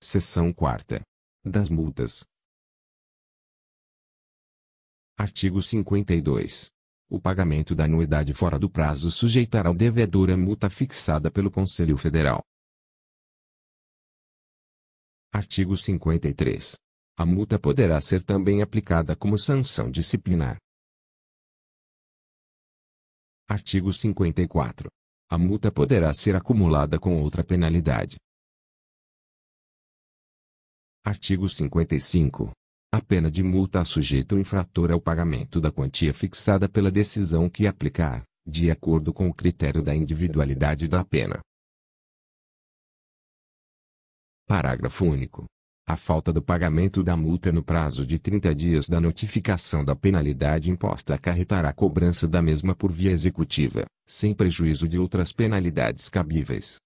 Seção 4. Das multas. Artigo 52. O pagamento da anuidade fora do prazo sujeitará o devedor à multa fixada pelo Conselho Federal. Artigo 53. A multa poderá ser também aplicada como sanção disciplinar. Artigo 54. A multa poderá ser acumulada com outra penalidade, Artigo 55. A pena de multa sujeita o infrator ao pagamento da quantia fixada pela decisão que aplicar, de acordo com o critério da individualidade da pena. Parágrafo único. A falta do pagamento da multa no prazo de 30 dias da notificação da penalidade imposta acarretará a cobrança da mesma por via executiva, sem prejuízo de outras penalidades cabíveis.